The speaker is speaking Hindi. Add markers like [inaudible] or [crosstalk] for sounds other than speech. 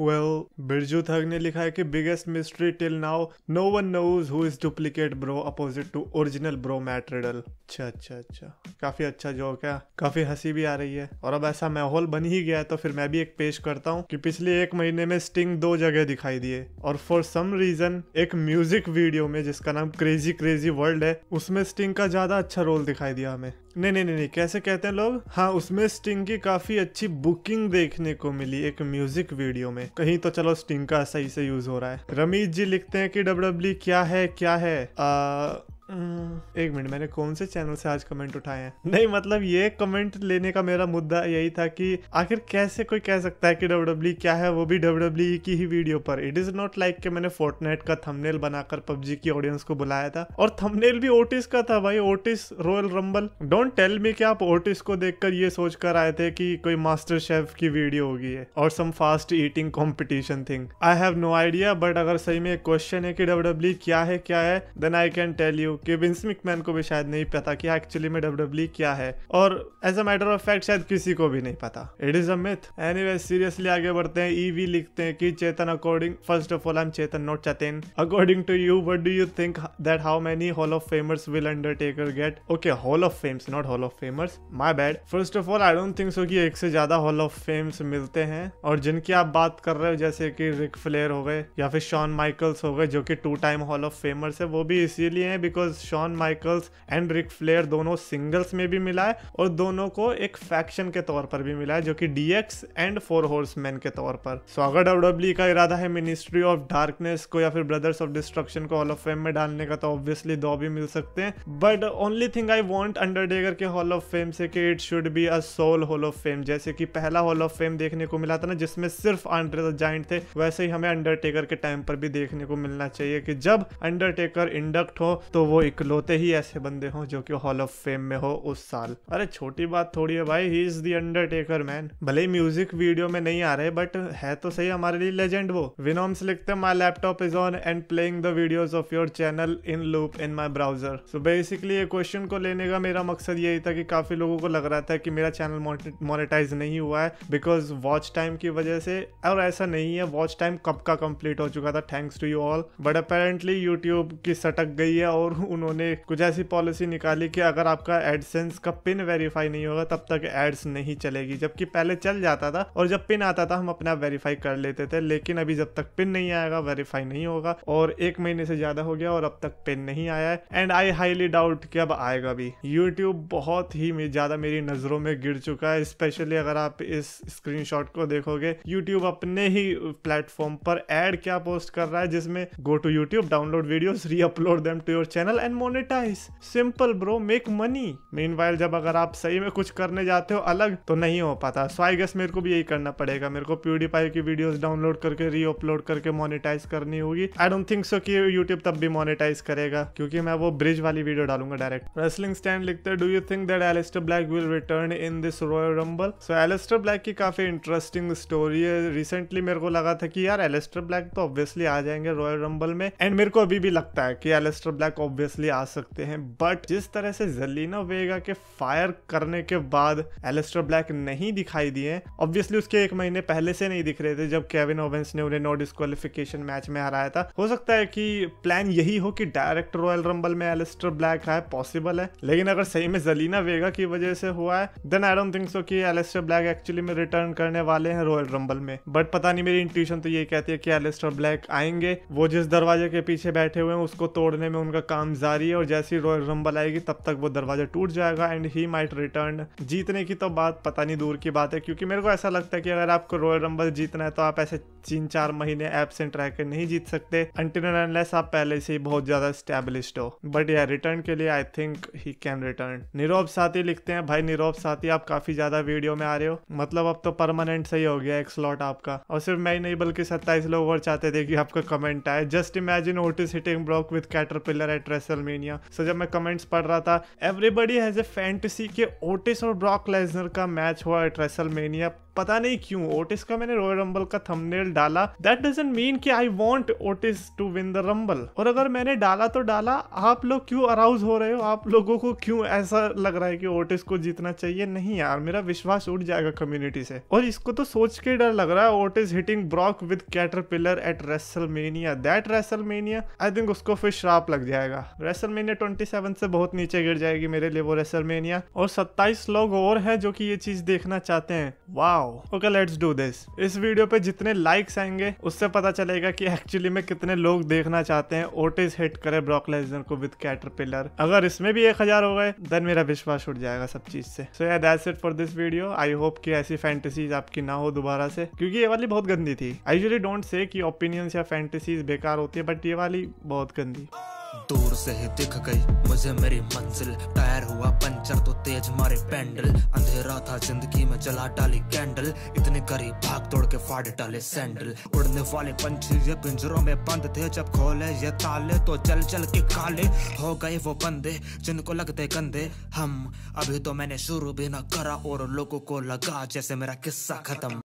वेल बिरजू Thug ने लिखा है कि biggest mystery till now no one knows who is duplicate bro opposite to original bro Matt अच्छा अच्छा अच्छा काफ़ी अच्छा जोक है काफ़ी हंसी भी आ रही है और अब ऐसा माहौल बन ही गया है तो फिर मैं भी एक पेश करता हूँ कि पिछले एक महीने में स्टिंग दो जगह दिखाई दिए और फॉर सम रीजन एक म्यूजिक वीडियो में जिसका नाम क्रेजी क्रेजी वर्ल्ड है उसमें स्टिंग का ज़्यादा अच्छा रोल दिखाई दिया हमें नहीं नहीं नहीं कैसे कहते हैं लोग हाँ उसमें स्टिंग की काफी अच्छी बुकिंग देखने को मिली एक म्यूजिक वीडियो में कहीं तो चलो स्टिंग का सही से यूज हो रहा है रमीश जी लिखते हैं कि डब्ल्यू e क्या है क्या है आ, हाँ। एक मिनट मैंने कौन से चैनल से आज कमेंट उठाए हैं [laughs] नहीं मतलब ये कमेंट लेने का मेरा मुद्दा यही था कि आखिर कैसे कोई कह सकता है कि डब्ल्यू e क्या है वो भी डब्ल्यू e की ही वीडियो पर इट इज नॉट लाइक कि मैंने फोर्टनाइट का थंबनेल बनाकर पबजी की ऑडियंस को बुलाया था और थंबनेल भी ओटिस का था भाई Otis Royal Rumble don't tell me कि आप ओटिस को देखकर ये सोचकर आए थे कि कोई मास्टर शेफ की वीडियो होगी है और some fast eating competition thing I have no idea but अगर सही में क्वेश्चन है कि डब्ल्यू e क्या है क्या है then I can tell you कि विंस मिकमैन को भी शायद नहीं पता कि एक्चुअली में डब्ल्यू e क्या है और as a matter of fact शायद किसी को भी नहीं पता it is a myth anyway seriously आगे बढ़ते हैं ईवी e लिखते हैं कि Chetan according first of all I am Chetan not Chetan according to you what do you think that how many hall of famers will Undertaker get okay hall of fames not hall of famers my bad first of all I don't think so कि एक से ज्यादा हॉल ऑफ फेम्स मिलते हैं और जिनकी आप बात कर रहे हो जैसे कि रिक फ्लेयर हो गए या फिर शॉन माइकल्स हो गए जो कि two time hall of famers है वो भी इसीलिए हैं because because Shawn Michaels and Ric Flair दोनों सिंगल्स में भी मिला है और दोनों को एक फैक्शन के तौर पर भी मिला है जो कि डीएक्स एंड फोर हॉर्स के तौर पर सो अगर डब्ल्यू e का इरादा है मिनिस्ट्री ऑफ डार्कनेस को या फिर ब्रदर्स ऑफ डिस्ट्रक्शन को हॉल ऑफ फेम में डालने का तो ऑब्वियसली दो भी मिल सकते हैं but only thing I want Undertaker के हॉल ऑफ फेम से कि it should be a sole hall of fame जैसे कि पहला हॉल ऑफ फेम देखने को मिला था ना जिसमें सिर्फ आंड्रे द जाइंट थे वैसे ही हमें अंडरटेकर के टाइम पर भी देखने को मिलना चाहिए कि जब अंडरटेकर इंडक्ट हो तो वो वो इकलौते ही ऐसे बंदे हों जो कि हॉल ऑफ फेम में हो उस साल अरे छोटी बात थोड़ी है भाई he is the Undertaker man भले ही म्यूजिक वीडियो में नहीं आ रहे बट है तो सही हमारे लिए लेजेंड वो विनोम्स लिखते हैं my laptop is on and playing the videos of your channel in loop in my browser so basically ये क्वेश्चन को लेने का मेरा मकसद यही था कि काफी लोगों को लग रहा था कि मेरा चैनल मोनेटाइज नहीं हुआ है बिकॉज वॉच टाइम की वजह से और ऐसा नहीं है वॉच टाइम कब का कंप्लीट हो चुका था thanks to you all but apparently YouTube की सटक गई है और उन्होंने कुछ ऐसी पॉलिसी निकाली कि अगर आपका एडसेंस का पिन वेरीफाई नहीं होगा तब तक एड्स नहीं चलेगी जबकि पहले चल जाता था और जब पिन आता था हम अपने आप वेरीफाई कर लेते थे लेकिन अभी जब तक पिन नहीं आएगा वेरीफाई नहीं होगा और एक महीने से ज्यादा हो गया और अब तक पिन नहीं आया है एंड आई हाईली डाउट कि अब आएगा भी यूट्यूब बहुत ही ज्यादा मेरी नजरों में गिर चुका है स्पेशली अगर आप इस स्क्रीनशॉट को देखोगे यूट्यूब अपने ही प्लेटफॉर्म पर एड क्या पोस्ट कर रहा है जिसमें go to YouTube download video re upload them to your channel sell and monetize simple bro make money mean जब अगर आप सही में कुछ करने जाते हो अलग तो नहीं हो पाता सो आई गेस मेरे को भी यही करना पड़ेगा मेरे को प्यूडीपाई की वीडियोस डाउनलोड करके री अपलोड करके मोनेटाइज करनी होगी आई डोंट थिंक सो कि यूट्यूब तब भी मोनेटाइज करेगा क्योंकि मैं वो ब्रिज वाली वीडियो डालूंगा डायरेक्ट रेसलिंग स्टैंड लिखते do you think that Aleister Black will return in this Royal Rumble so Aleister Black की काफी इंटरेस्टिंग स्टोरी है रिसेंटली मेरे को लगा था कि यार एलिस्टर ब्लैक तो ऑब्वियसली आ जाएंगे रॉयल रंबल में एंड मेरे को अभी भी लगता है कि एलिस्टर ब्लैक ऑब्वियस ऑब्वियसली आ सकते हैं बट जिस तरह से जलीना वेगा के फायर करने के बाद एलेस्टर ब्लैक नहीं दिखाई दिए ऑब्वियसली उसके एक महीने पहले से नहीं दिख रहे थे जब केविन ओवेंस ने उन्हें नो डिस्कालिफिकेशन मैच में हराया था हो सकता है कि प्लान यही हो कि डायरेक्ट रॉयल रंबल में एलेस्टर ब्लैक आए पॉसिबल है लेकिन अगर सही में जलीना वेगा की वजह से हुआ है then I don't think so कि एलेस्टर ब्लैक एक्चुअली में रिटर्न करने वाले हैं रॉयल रंबल में बट पता नहीं मेरी इंट्यूशन तो यही कहती है कि एलेस्टर ब्लैक आएंगे वो जिस दरवाजे के पीछे बैठे हुए हैं उसको तोड़ने में उनका काम जारी है और जैसे ही रॉयल रंबल आएगी तब तक वो दरवाजा टूट जाएगा एंड ही माइट रिटर्न जीतने की तो बात पता नहीं दूर की बात है क्योंकि मेरे को ऐसा लगता है कि अगर आपको रॉयल रंबल जीतना है तो आप ऐसे तीन चार महीने एबसेंट रहकर नहीं जीत सकते आप पहले से ही बहुत ज्यादा स्टेब्लिश हो बट या रिटर्न के लिए I think he can return Nirav साथी लिखते हैं भाई नीरव साथी आप काफी ज्यादा वीडियो में आ रहे हो मतलब अब तो परमानेंट सही हो गया एक स्लॉट आपका और सिर्फ मैं ही नहीं बल्कि सत्ताईस लोग और चाहते थे कि आपका कमेंट आए just imagine Otis hitting Brock with caterpillar at WrestleMania so जब मैं कमेंट्स पढ़ रहा था एवरीबडी हैज़ ए फैंटसी के ओटिस और ब्रॉक लेजनर का मैच हुआ एट रेसलमेनिया पता नहीं क्यों ओटिस का मैंने रॉयल रंबल का थंबनेल डाला दैट डजेंट मीन कि I want Otis to win the Rumble और अगर मैंने डाला तो डाला आप लोग क्यों अराउज हो रहे हो आप लोगों को क्यों ऐसा लग रहा है कि ओटिस को जीतना चाहिए नहीं यार मेरा विश्वास उठ जाएगा कम्युनिटी से और इसको तो सोच के डर लग रहा है Otis hitting Brock with caterpillar at WrestleMania that WrestleMania I think उसको फिर श्राप लग जाएगा रेसलमेनिया ट्वेंटी सेवन से बहुत नीचे गिर जाएगी मेरे लिए वो रेसलमेनिया और सत्ताईस लोग और हैं जो कि ये चीज देखना चाहते हैं wow okay let's do this इस वीडियो पे जितने लाइक्स आएंगे उससे पता चलेगा कि एक्चुअली में कितने लोग देखना चाहते हैं ओटिस हिट करे ब्रॉकलेजर को विद कैटरपिलर अगर इसमें भी एक हजार हो गए देन मेरा विश्वास उठ जाएगा सब चीज से सो या that's it for this video I hope कि ऐसी फैंटेसीज आपकी ना हो दोबारा से क्योंकि ये वाली बहुत गंदी थी आई यूजली डोंट से कि ओपिनियंस या फैंटेसीज बेकार होती है बट ये वाली बहुत गंदी दूर से ही दिख गई मुझे मेरी मंजिल टायर हुआ पंचर तो तेज मारे पैंडल अंधेरा था जिंदगी में जला डाली कैंडल इतने गरीब भाग तोड़ के फाड़ डाले सैंडल उड़ने वाले पंछी ये पिंजरों में बंद थे जब खोले ये ताले तो चल चल के काले हो गए वो बंदे जिनको लगते गंदे हम अभी तो मैंने शुरू भी ना करा और लोगों को लगा जैसे मेरा किस्सा खत्म